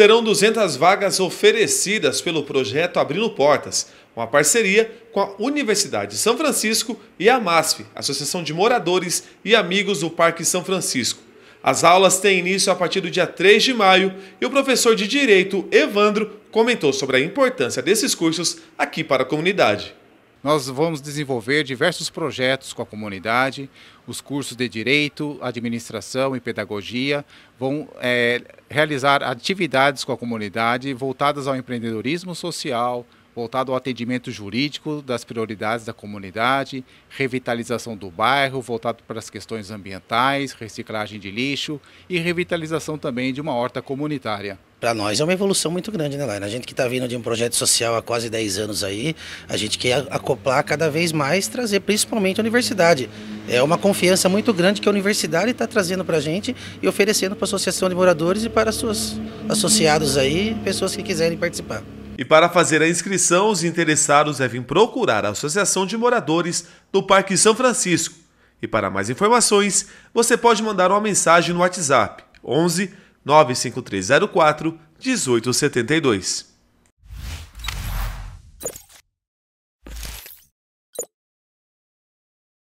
serão 200 vagas oferecidas pelo projeto Abrindo Portas, uma parceria com a Universidade de São Francisco e a MASF, Associação de Moradores e Amigos do Parque São Francisco. As aulas têm início a partir do dia 3 de maio e o professor de Direito, Evandro, comentou sobre a importância desses cursos aqui para a comunidade. Nós vamos desenvolver diversos projetos com a comunidade, os cursos de Direito, Administração e Pedagogia vão é, realizar atividades com a comunidade voltadas ao empreendedorismo social, voltado ao atendimento jurídico das prioridades da comunidade, revitalização do bairro, voltado para as questões ambientais, reciclagem de lixo e revitalização também de uma horta comunitária para nós é uma evolução muito grande, né, Laila? A gente que está vindo de um projeto social há quase 10 anos aí, a gente quer acoplar cada vez mais, trazer principalmente a universidade. É uma confiança muito grande que a universidade está trazendo para a gente e oferecendo para a Associação de Moradores e para seus associados aí, pessoas que quiserem participar. E para fazer a inscrição, os interessados devem procurar a Associação de Moradores do Parque São Francisco. E para mais informações, você pode mandar uma mensagem no WhatsApp 11 95304 1872.